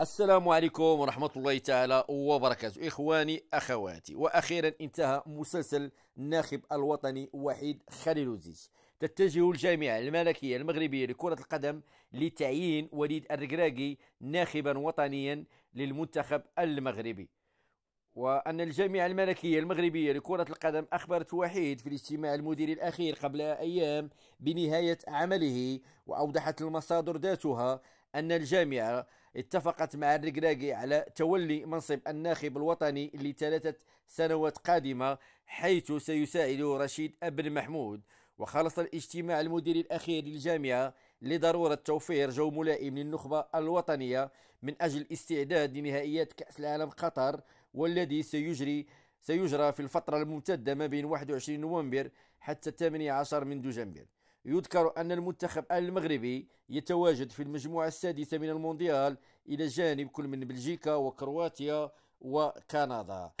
السلام عليكم ورحمة الله تعالى وبركاته إخواني أخواتي وأخيرا انتهى مسلسل الناخب الوطني وحيد خليلوزيز تتجه الجامعة الملكية المغربية لكرة القدم لتعيين وليد الركراكي ناخبا وطنيا للمنتخب المغربي وأن الجامعة الملكية المغربية لكرة القدم أخبرت وحيد في الاجتماع المديري الأخير قبل أيام بنهاية عمله وأوضحت المصادر ذاتها أن الجامعة اتفقت مع الركراكي على تولي منصب الناخب الوطني لثلاثة سنوات قادمة حيث سيساعده رشيد أبن محمود وخلص الاجتماع المديري الأخير للجامعة لضرورة توفير جو ملائم للنخبة الوطنية من أجل الاستعداد لنهائيات كأس العالم قطر والذي سيجري سيجرى في الفترة الممتدة ما بين 21 نوفمبر حتى 18 من دجنبر يذكر أن المنتخب المغربي يتواجد في المجموعة السادسة من المونديال إلى جانب كل من بلجيكا وكرواتيا وكندا